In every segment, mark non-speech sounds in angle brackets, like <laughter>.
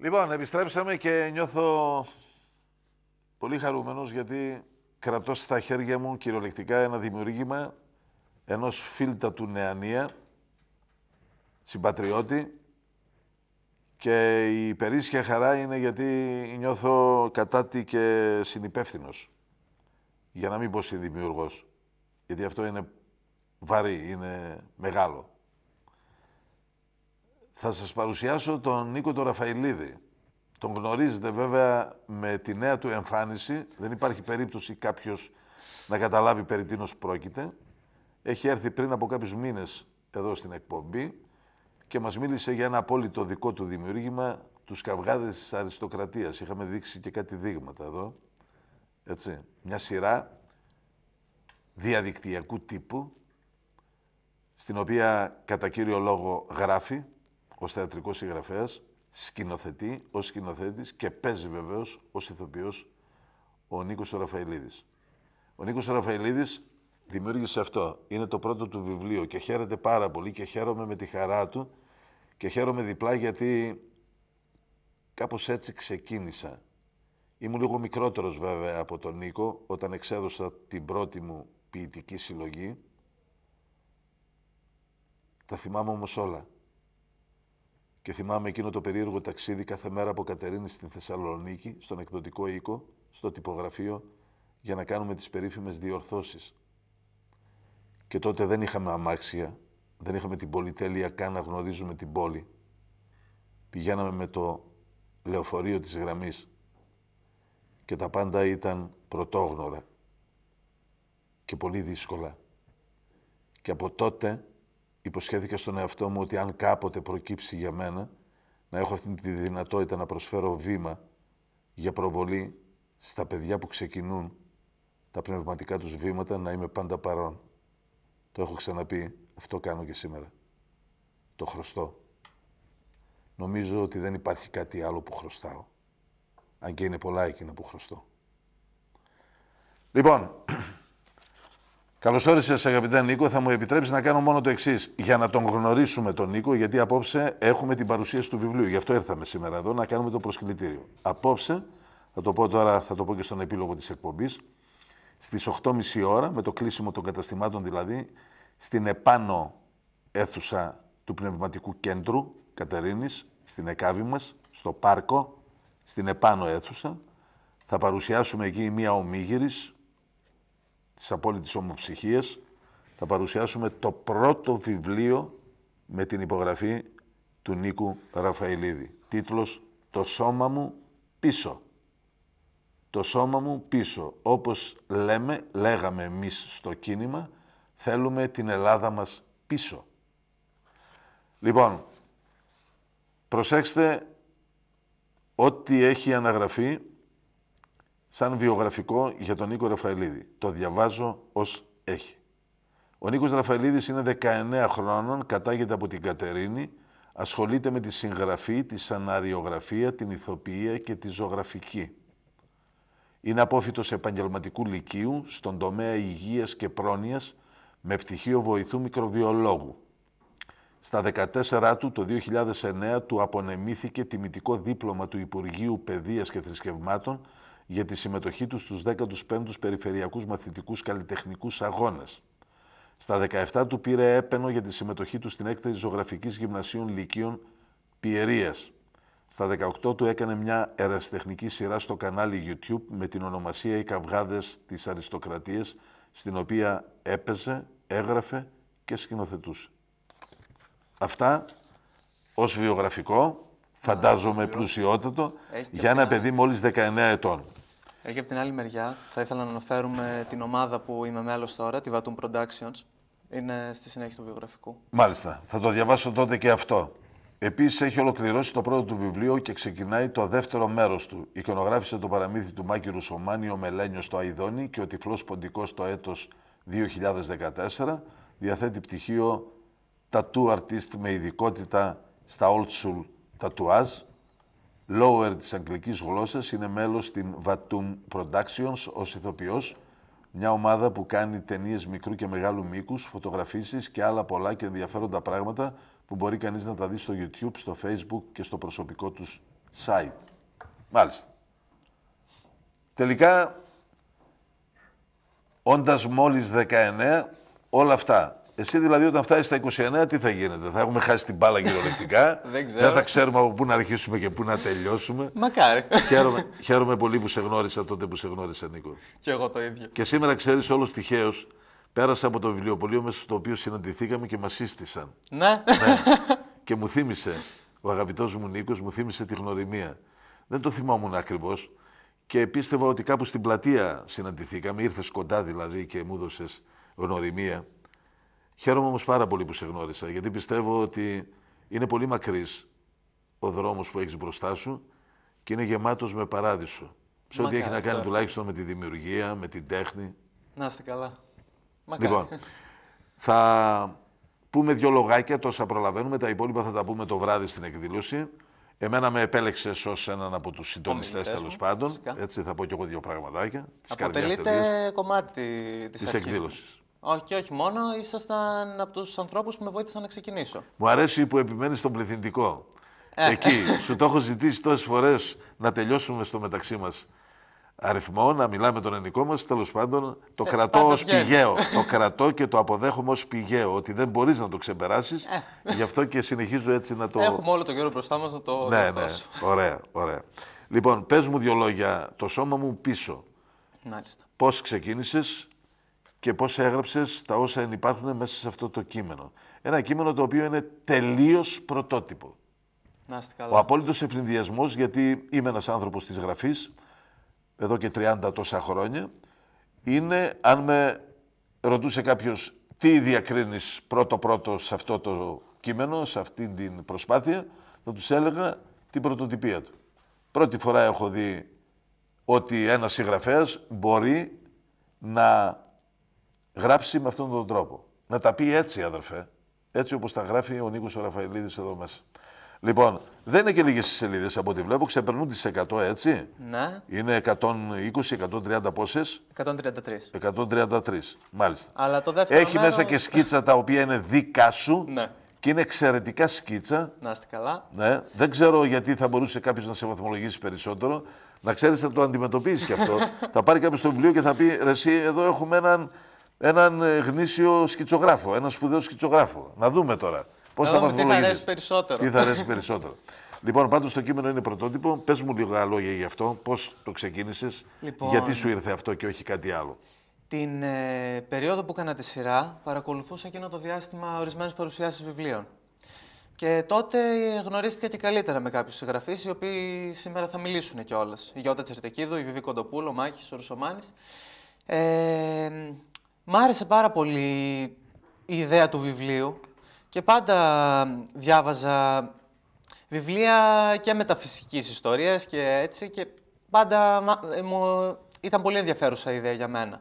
Λοιπόν, επιστρέψαμε και νιώθω πολύ χαρούμενος γιατί κρατώ στα χέρια μου κυριολεκτικά ένα δημιουργήμα ενός φίλτα του Νεανία, συμπατριώτη, και η περίσσια χαρά είναι γιατί νιώθω κατάτη και συνυπεύθυνος. Για να μην πω συνδημιουργός. Γιατί αυτό είναι βαρύ, είναι μεγάλο. Θα σας παρουσιάσω τον Νίκο τον Ραφαηλίδη. Τον γνωρίζετε βέβαια με τη νέα του εμφάνιση. Δεν υπάρχει περίπτωση κάποιος να καταλάβει περί τίνος πρόκειται. Έχει έρθει πριν από κάποιους μήνες εδώ στην εκπομπή και μας μίλησε για ένα απόλυτο δικό του δημιούργημα, τους καυγάδες της αριστοκρατίας. Είχαμε δείξει και κάτι δείγματα εδώ. Έτσι. Μια σειρά διαδικτυακού τύπου, στην οποία κατά κύριο λόγο γράφει ως θεατρικός συγγραφέας, σκηνοθετεί ως σκηνοθέτης και παίζει βεβαίως ως ηθοποιός ο Νίκος Ραφαηλίδης. Ο Νίκος Ραφαηλίδης δημιούργησε αυτό. Είναι το πρώτο του βιβλίο και χαίρεται πάρα πολύ και χαίρομαι με τη χαρά του και χαίρομαι διπλά γιατί κάπως έτσι ξεκίνησα. Ήμουν λίγο μικρότερος βέβαια από τον Νίκο όταν εξέδωσα την πρώτη μου ποιητική συλλογή. Τα θυμάμαι όμως όλα. Και θυμάμαι εκείνο το περίεργο ταξίδι κάθε μέρα από Κατερίνη στην Θεσσαλονίκη, στον εκδοτικό οίκο, στο τυπογραφείο, για να κάνουμε τις περίφημες διορθώσεις. Και τότε δεν είχαμε αμάξια, δεν είχαμε την πολυτέλεια καν να γνωρίζουμε την πόλη. Πηγαίναμε με το λεωφορείο της γραμμής και τα πάντα ήταν πρωτόγνωρα και πολύ δύσκολα. Και από τότε Υποσχέθηκα στον εαυτό μου ότι αν κάποτε προκύψει για μένα, να έχω αυτή τη δυνατότητα να προσφέρω βήμα για προβολή στα παιδιά που ξεκινούν τα πνευματικά τους βήματα, να είμαι πάντα παρόν. Το έχω ξαναπεί, αυτό κάνω και σήμερα. Το χρωστώ. Νομίζω ότι δεν υπάρχει κάτι άλλο που χρωστάω. Αν και είναι πολλά εκείνα που χρωστώ. Λοιπόν, Καλώς όρισες, αγαπητέ Νίκο. Θα μου επιτρέψεις να κάνω μόνο το εξής. Για να τον γνωρίσουμε τον Νίκο, γιατί απόψε έχουμε την παρουσίαση του βιβλίου. Γι' αυτό ήρθαμε σήμερα εδώ να κάνουμε το προσκλητήριο. Απόψε, θα το πω τώρα, θα το πω και στον επίλογο της εκπομπής, στις 8.30 ώρα, με το κλείσιμο των καταστημάτων δηλαδή, στην επάνω αίθουσα του Πνευματικού Κέντρου Κατερίνης, στην ΕΚΑΒΗ μας, στο Πάρκο, στην επάνω αίθουσα. Θα παρουσιάσουμε εκεί μία ομίγυρης της απόλυτης ομοψυχίας, θα παρουσιάσουμε το πρώτο βιβλίο με την υπογραφή του Νίκου Ραφαηλίδη. Τίτλος «Το σώμα μου πίσω». Το σώμα μου πίσω. Όπως λέμε, λέγαμε εμείς στο κίνημα, θέλουμε την Ελλάδα μας πίσω. Λοιπόν, προσέξτε ό,τι έχει αναγραφεί σαν βιογραφικό για τον Νίκο Ραφαλίδη. Το διαβάζω ως έχει. Ο Νίκος Ραφαλίδη είναι 19 χρόνων, κατάγεται από την Κατερίνη, ασχολείται με τη συγγραφή, τη σαναριογραφία, την ηθοποιία και τη ζωγραφική. Είναι απόφυτος επαγγελματικού λυκείου στον τομέα υγείας και πρόνοιας με πτυχίο βοηθού μικροβιολόγου. Στα 14 του, το 2009, του απονεμήθηκε τιμητικό δίπλωμα του Υπουργείου Παιδείας και Θρησκευμάτων για τη συμμετοχή τους στους 15ους Περιφερειακούς Μαθητικούς Καλλιτεχνικούς Αγώνες. Στα 17 του πήρε έπαινο για τη συμμετοχή του στην έκθεση ζωγραφικής γυμνασίων Λυκείων Πιερίας. Στα 18 του έκανε μια ερασιτεχνική σειρά στο κανάλι YouTube με την ονομασία «Οι καυγάδες της αριστοκρατίας» στην οποία έπαιζε, έγραφε και σκηνοθετούσε. Αυτά ως βιογραφικό, φαντάζομαι πλουσιότατο, για ένα παιδί μόλις 19 ετών. Και από την άλλη μεριά θα ήθελα να αναφέρουμε την ομάδα που είμαι μέλος τώρα, τη Vatum Productions. Είναι στη συνέχεια του βιογραφικού. Μάλιστα. Θα το διαβάσω τότε και αυτό. Επίσης, έχει ολοκληρώσει το πρώτο του βιβλίο και ξεκινάει το δεύτερο μέρος του. Εικονογράφησε το παραμύθι του Μάκη Ρουσομάνη, ο Μελένιος στο Αϊδόνι και ο τυφλός ποντικός το έτος 2014. Διαθέτει πτυχίο τατού αρτίστ με ειδικότητα στα Old Soul Τατουάζ Lower της αγγλικής γλώσσας, είναι μέλος στην Vatum Productions ως ηθοποιός, μια ομάδα που κάνει ταινίες μικρού και μεγάλου μήκους, φωτογραφίσεις και άλλα πολλά και ενδιαφέροντα πράγματα που μπορεί κανείς να τα δει στο YouTube, στο Facebook και στο προσωπικό τους site. Μάλιστα. Τελικά, όντας μόλις 19, όλα αυτά εσύ δηλαδή όταν φτάσεις στα 29, τι θα γίνεται, θα έχουμε χάσει την μπάλα κυριολεκτικά. <laughs> Δεν ξέρω. Δεν θα ξέρουμε από πού να αρχίσουμε και πού να τελειώσουμε. Μακάρι. Χαίρομαι, <laughs> χαίρομαι πολύ που σε γνώρισα τότε που σε γνώρισε Νίκο. Και εγώ το ίδιο. Και σήμερα ξέρεις όλος τυχαίως. Πέρασα από το βιβλιοπωλείο μέσα στο οποίο συναντηθήκαμε και μας σύστησαν. Ναι. ναι. <laughs> και μου θύμισε, ο αγαπητός μου Νίκος, μου θύμισε τη γνωριμία. Δεν το θυμάμαι ακριβώς. Και πίστευα ότι κάπου στην πλατεία συναντηθήκαμε, ήρθες κοντά δηλαδή και μου έδωσες γνωριμία. Χαίρομαι όμως πάρα πολύ που σε γνώρισα, γιατί πιστεύω ότι είναι πολύ μακρύς ο δρόμος που έχεις μπροστά σου και είναι γεμάτος με παράδεισο. Σε ό,τι έχει να κάνει τουλάχιστον με τη δημιουργία, με την τέχνη. Να είστε καλά. Μακάρι. Λοιπόν, θα πούμε δύο λογάκια, τόσα προλαβαίνουμε, τα υπόλοιπα θα τα πούμε το βράδυ στην εκδήλωση. Εμένα με επέλεξε ως έναν από τους συντονιστές τέλο πάντων. Έτσι θα πω και εγώ δύο πραγματάκια. Αποτελείται κομμάτι της εκδήλωσης. Όχι, όχι μόνο. Ήσασταν από τους ανθρώπους που με βοήθησαν να ξεκινήσω. Μου αρέσει που επιμένεις στον πληθυντικό. Ε. Εκεί. σου το έχω ζητήσει τόσες φορές να τελειώσουμε στο μεταξύ μας αριθμό, να μιλάμε τον ελληνικό μας. Τέλος πάντων, το ε, κρατώ ω πηγαίο. το κρατώ και το αποδέχομαι ως πηγαίο. Ότι δεν μπορείς να το ξεπεράσεις. Ε. Γι' αυτό και συνεχίζω έτσι να το. Έχουμε όλο τον καιρό μπροστά μας να το. Ναι, ναι. Ωραία, ωραία. Λοιπόν, πες μου δύο λόγια. Το σώμα μου πίσω. Πώς ξεκίνησες, και πώς έγραψες τα όσα υπάρχουν μέσα σε αυτό το κείμενο. Ένα κείμενο το οποίο είναι τελείως πρωτότυπο. Να είστε καλά. Ο απόλυτος ευνηδιασμός, γιατί είμαι ένας άνθρωπος της γραφής, εδώ και 30 τόσα χρόνια, είναι αν με ρωτούσε κάποιος τι διακρίνεις πρώτο-πρώτο σε αυτό το κείμενο, σε αυτή την προσπάθεια, θα τους έλεγα την πρωτοτυπία του. Πρώτη φορά έχω δει ότι ένας συγγραφέας μπορεί να γράψει με αυτόν τον τρόπο. Να τα πει έτσι, αδερφέ. Έτσι όπως τα γράφει ο Νίκος Ραφαηλίδης εδώ μέσα. Λοιπόν, δεν είναι και λίγες σελίδες από ό,τι βλέπω. Ξεπερνούν τις 100, έτσι. Ναι. Είναι 120-130 πόσε. 133. 133. Μάλιστα. Αλλά το δεύτερο Έχει μέρος... μέσα και σκίτσα τα οποία είναι δικά σου. Ναι. Και είναι εξαιρετικά σκίτσα. Να είστε καλά. Ναι. Δεν ξέρω γιατί θα μπορούσε κάποιος να σε βαθμολογήσει περισσότερο. Να ξέρεις, θα το αντιμετωπίσεις κι αυτό. <laughs> θα πάρει κάποιος το βιβλίο και θα πει: Ρε, εσύ, εδώ έχουμε έναν έναν ε, γνήσιο σκητσογράφο, έναν σπουδαίο σκητσογράφο. Να δούμε τώρα πώς θα βαθμολογηθεί. Τι θα αρέσει περισσότερο. Τι θα αρέσει περισσότερο. <laughs> λοιπόν, πάντως το κείμενο είναι πρωτότυπο. Πες μου λίγα λόγια γι' αυτό, πώς το ξεκίνησες, λοιπόν, γιατί σου ήρθε αυτό και όχι κάτι άλλο. Την ε, περίοδο που έκανα τη σειρά, παρακολουθούσα εκείνο το διάστημα ορισμένες παρουσιάσεις βιβλίων. Και τότε ε, γνωρίστηκα και καλύτερα με κάποιους συγγραφείς, οι οποίοι σήμερα θα μιλήσουν κιόλας. Η Γιώτα Τσερτεκίδου, η Βιβί Κοντοπούλο, ο Μάχης, ο Ρουσομάνης. Ε, Μ' άρεσε πάρα πολύ η ιδέα του βιβλίου και πάντα διάβαζα βιβλία και μεταφυσικής ιστορίας και έτσι και πάντα ήταν πολύ ενδιαφέρουσα η ιδέα για μένα.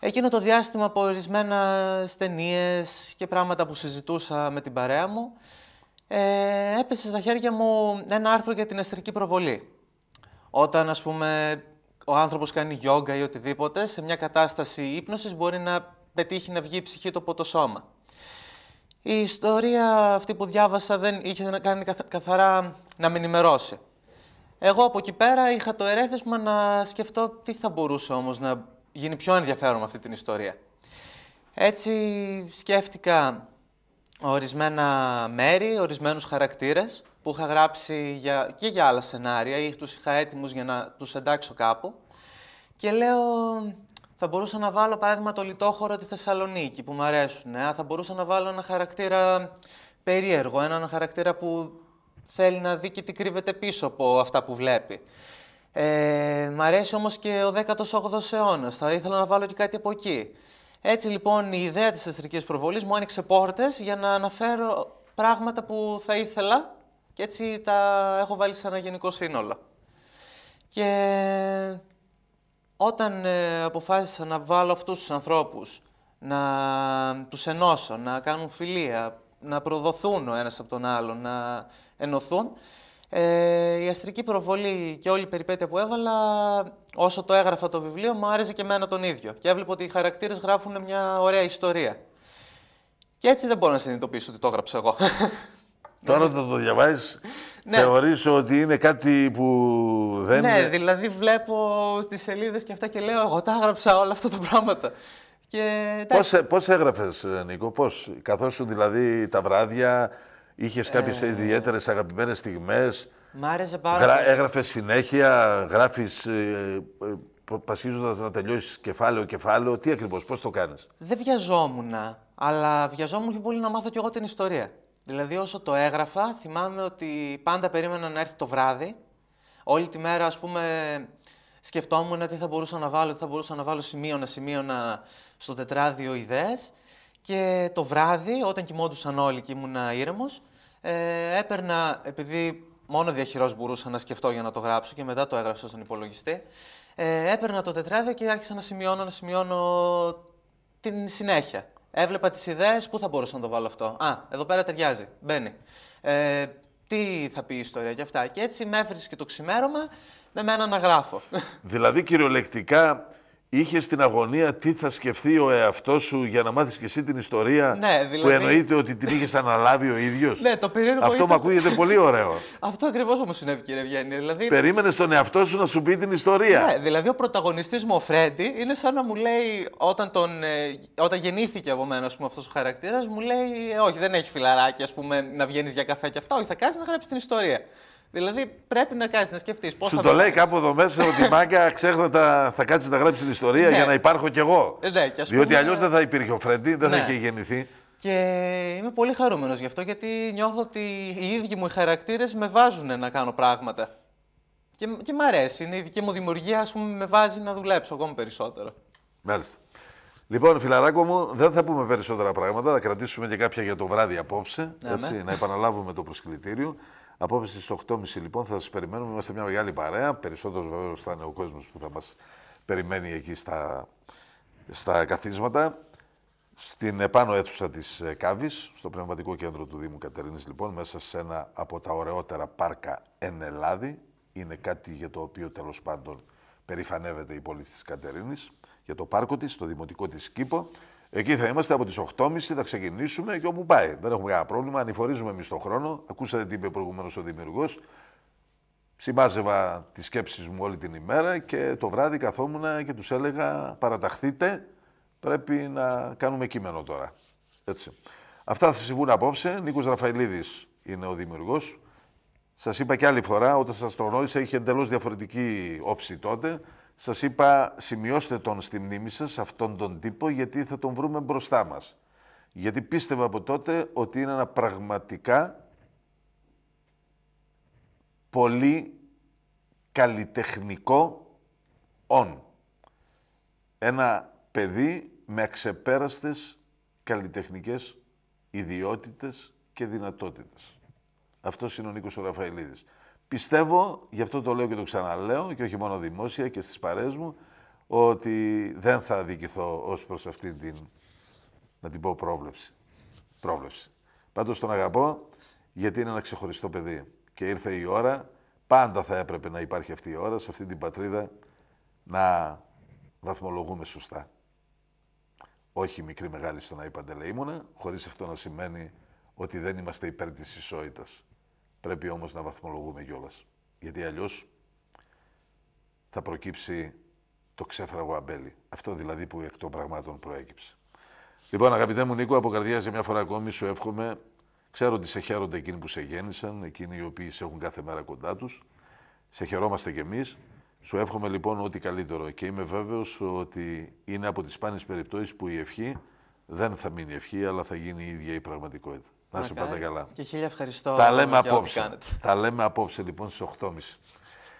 Εκείνο το διάστημα από ορισμένα ταινίες και πράγματα που συζητούσα με την παρέα μου, ε, έπεσε στα χέρια μου ένα άρθρο για την αστρική προβολή. Όταν, ας πούμε, ο άνθρωπος κάνει γιόγκα ή οτιδήποτε, σε μια κατάσταση ύπνωσης μπορεί να πετύχει να βγει η ψυχή του από το σώμα. Η ιστορία αυτή που διάβασα δεν είχε να κάνει καθαρά να με ενημερώσει. Εγώ από εκεί πέρα είχα το ερέθισμα να σκεφτώ τι θα μπορούσε όμως να γίνει πιο ενδιαφέρον με αυτή την ιστορία. Έτσι σκέφτηκα ορισμένα μέρη, ορισμένους χαρακτήρες που είχα γράψει για, και για άλλα σενάρια ή τους είχα έτοιμους για να τους εντάξω κάπου. Και λέω, θα μπορούσα να βάλω παράδειγμα το λιτόχωρο τη Θεσσαλονίκη που μου αρέσουν. Ε. Θα μπορούσα να βάλω ένα χαρακτήρα περίεργο, έναν χαρακτήρα που θέλει να δει και τι κρύβεται πίσω από αυτά που βλέπει. Ε, μ' αρέσει όμως και ο 18ος αιώνας, θα ήθελα να βάλω και κάτι από εκεί. Έτσι λοιπόν η ιδέα της αστρικής προβολής μου άνοιξε πόρτες για να αναφέρω πράγματα που θα ήθελα και έτσι τα έχω βάλει σε ένα γενικό σύνολο. Και όταν ε, αποφάσισα να βάλω αυτούς τους ανθρώπους, να τους ενώσω, να κάνουν φιλία, να προδοθούν ο ένας από τον άλλον, να ενωθούν, ε, η αστρική προβολή και όλη η περιπέτεια που έβαλα, όσο το έγραφα το βιβλίο, μου άρεσε και εμένα τον ίδιο. Και έβλεπα ότι οι χαρακτήρες γράφουν μια ωραία ιστορία. Και έτσι δεν μπορώ να συνειδητοποιήσω ότι το έγραψα εγώ. <laughs> Τώρα όταν το διαβάζει, ναι. θεωρείς ότι είναι κάτι που δεν. Ναι, δηλαδή βλέπω τις σελίδες και αυτά και λέω: Εγώ τα έγραψα όλα αυτά τα πράγματα. Πώ Πώς, ε, ε, Νίκο, πώς, καθώς, δηλαδή τα βράδια Είχες κάποιες ε, ιδιαίτερες αγαπημένες στιγμές. Μ' άρεσε πάρα Έγραφες συνέχεια, γράφεις ε, ε να τελειώσεις κεφάλαιο, κεφάλαιο. Τι ακριβώς, πώς το κάνεις. Δεν βιαζόμουν, αλλά βιαζόμουν και πολύ να μάθω κι εγώ την ιστορία. Δηλαδή, όσο το έγραφα, θυμάμαι ότι πάντα περίμενα να έρθει το βράδυ. Όλη τη μέρα, ας πούμε, σκεφτόμουν τι θα μπορούσα να βάλω, τι θα μπορούσα να βάλω σημείωνα, σημείωνα στο τετράδιο ιδέες. Και το βράδυ, όταν κοιμόντουσαν όλοι και ήμουν ήρεμος, ε, έπαιρνα, επειδή μόνο διαχειρός μπορούσα να σκεφτώ για να το γράψω και μετά το έγραψα στον υπολογιστή, ε, έπαιρνα το τετράδιο και άρχισα να σημειώνω, να σημειώνω την συνέχεια. Έβλεπα τις ιδέες, πού θα μπορούσα να το βάλω αυτό. Α, εδώ πέρα ταιριάζει. Μπαίνει. Ε, τι θα πει η ιστορία και αυτά. Και έτσι με έφερε και το ξημέρωμα με μένα να γράφω. Δηλαδή κυριολεκτικά Είχες την αγωνία τι θα σκεφτεί ο εαυτός σου για να μάθεις και εσύ την ιστορία ναι, δηλαδή... που εννοείται ότι την είχες αναλάβει ο ίδιος. Ναι, το περίεργο. Αυτό ήταν... μου ακούγεται πολύ ωραίο. <laughs> Αυτό ακριβώς όμως συνέβη, κύριε Βιέννη. Δηλαδή... Περίμενες τον εαυτό σου να σου πει την ιστορία. Ναι, δηλαδή ο πρωταγωνιστής μου, ο Φρέντι, είναι σαν να μου λέει όταν, τον, ε, όταν γεννήθηκε από μένα αυτός ο χαρακτήρας, μου λέει «Ε, Όχι, δεν έχει φιλαράκι ας πούμε, να βγαίνεις για καφέ και αυτά. Όχι, θα κάνει να γράψεις την ιστορία. Δηλαδή πρέπει να κάνεις, να σκεφτείς πώς θα. Σου το λέει κάπου εδώ μέσα ότι η <laughs> μάγκα ξέχνατα θα κάτσεις να γράψεις την ιστορία ναι. για να υπάρχω κι εγώ. Ε, ναι, και Διότι αλλιώς δεν θα υπήρχε ο Φρέντι, δεν θα ναι. είχε γεννηθεί. Και είμαι πολύ χαρούμενος γι' αυτό γιατί νιώθω ότι οι ίδιοι μου οι χαρακτήρες με βάζουν να κάνω πράγματα. Και, και μ' αρέσει. Είναι η δική μου δημιουργία, ας πούμε, με βάζει να δουλέψω ακόμα περισσότερο. Μάλιστα. Λοιπόν, φιλαράκο μου, δεν θα πούμε περισσότερα πράγματα. Θα κρατήσουμε και κάποια για το βράδυ απόψε. Ναι. έτσι, να επαναλάβουμε το προσκλητήριο. Απόψε στις 8.30 λοιπόν θα σας περιμένουμε. Είμαστε μια μεγάλη παρέα. Περισσότερος βεβαίως θα είναι ο κόσμος που θα μας περιμένει εκεί στα, στα καθίσματα. Στην επάνω αίθουσα της ε, Κάβης, στο πνευματικό κέντρο του Δήμου Κατερίνης λοιπόν, μέσα σε ένα από τα ωραιότερα πάρκα εν Ελλάδη. Είναι κάτι για το οποίο τέλος πάντων περηφανεύεται η πόλη της Κατερίνης, για το πάρκο της, το δημοτικό της κήπο. Εκεί θα είμαστε από τις 8.30 θα ξεκινήσουμε και όπου πάει. Δεν έχουμε κανένα πρόβλημα. Ανηφορίζουμε εμείς τον χρόνο. Ακούσατε τι είπε προηγουμένως ο Δημιουργός. Συμπάζευα τις σκέψεις μου όλη την ημέρα και το βράδυ καθόμουν και τους έλεγα: Παραταχθείτε. Πρέπει να κάνουμε κείμενο τώρα. Έτσι. Αυτά θα συμβούν απόψε. Νίκος Ραφαλίδη είναι ο Δημιουργός. Σας είπα και άλλη φορά, όταν σας τον γνώρισα, είχε εντελώς διαφορετική όψη τότε. Σας είπα, σημειώστε τον στη μνήμη σας, αυτόν τον τύπο, γιατί θα τον βρούμε μπροστά μας. Γιατί πίστευα από τότε ότι είναι ένα πραγματικά πολύ καλλιτεχνικό όν. Ένα παιδί με αξεπέραστες καλλιτεχνικές ιδιότητες και δυνατότητες. Αυτός είναι ο Νίκος ο Πιστεύω, γι' αυτό το λέω και το ξαναλέω, και όχι μόνο δημόσια και στις παρέες μου, ότι δεν θα δικηθώ ως προς αυτή την, να την πω, πρόβλεψη. Πρόβλεψη. Πάντως τον αγαπώ, γιατί είναι ένα ξεχωριστό παιδί. Και ήρθε η ώρα, πάντα θα έπρεπε να υπάρχει αυτή η ώρα, σε αυτή την πατρίδα, να βαθμολογούμε σωστά. Όχι μικρή μεγάλη στον είπαντε Παντελεήμονα, χωρίς αυτό να σημαίνει ότι δεν είμαστε υπέρ της ισότητας. Πρέπει όμως να βαθμολογούμε κιόλας. Γιατί αλλιώς θα προκύψει το ξέφραγο αμπέλι. Αυτό δηλαδή που εκ των πραγμάτων προέκυψε. Λοιπόν, αγαπητέ μου Νίκο, από καρδιά για μια φορά ακόμη σου εύχομαι. Ξέρω ότι σε χαίρονται εκείνοι που σε γέννησαν, εκείνοι οι οποίοι σε έχουν κάθε μέρα κοντά τους. Σε χαιρόμαστε κι εμείς. Σου εύχομαι λοιπόν ό,τι καλύτερο και είμαι βέβαιος ότι είναι από τις σπάνιες περιπτώσεις που η ευχή δεν θα μείνει ευχή, αλλά θα γίνει η ίδια η πραγματικότητα. Να σου πάτε καλά. Και χίλια ευχαριστώ. Τα λέμε απόψε. Τα λέμε απόψε λοιπόν στις 8.30.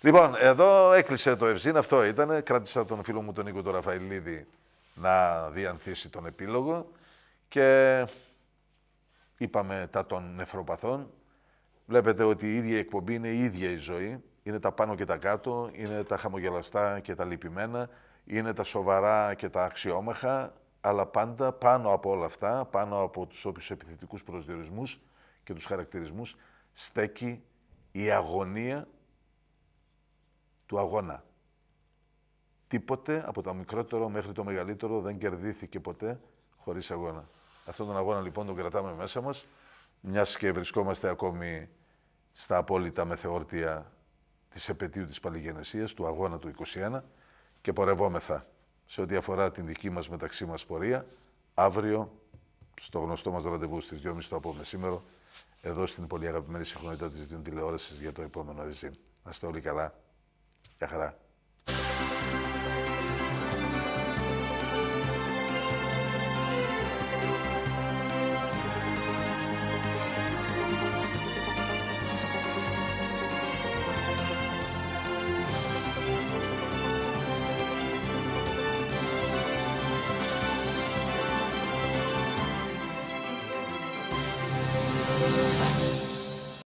Λοιπόν, εδώ έκλεισε το Ευζήν, αυτό ήταν. Κράτησα τον φίλο μου τον Νίκο τον Ραφαηλίδη να διανθίσει τον επίλογο και είπαμε τα των νεφροπαθών. Βλέπετε ότι η ίδια η εκπομπή είναι η ίδια η ζωή. Είναι τα πάνω και τα κάτω, είναι τα χαμογελαστά και τα λυπημένα, είναι τα σοβαρά και τα αξιόμεχα αλλά πάντα πάνω από όλα αυτά, πάνω από τους όποιους επιθετικούς προσδιορισμούς και τους χαρακτηρισμούς, στέκει η αγωνία του αγώνα. Τίποτε από το μικρότερο μέχρι το μεγαλύτερο δεν κερδίθηκε ποτέ χωρίς αγώνα. Αυτόν τον αγώνα λοιπόν τον κρατάμε μέσα μας, μιας και βρισκόμαστε ακόμη στα απόλυτα μεθεόρτια της επαιτίου της Παλιγενεσίας, του αγώνα του 21 και πορευόμεθα σε ό,τι αφορά την δική μας μεταξύ μας πορεία. Αύριο, στο γνωστό μας ραντεβού στις 2.30 το απόγευμα σήμερα, εδώ στην πολύ αγαπημένη συγχρονότητα της Δίνου Τηλεόρασης για το επόμενο Ριζίν. Να είστε όλοι καλά. Γεια χαρά.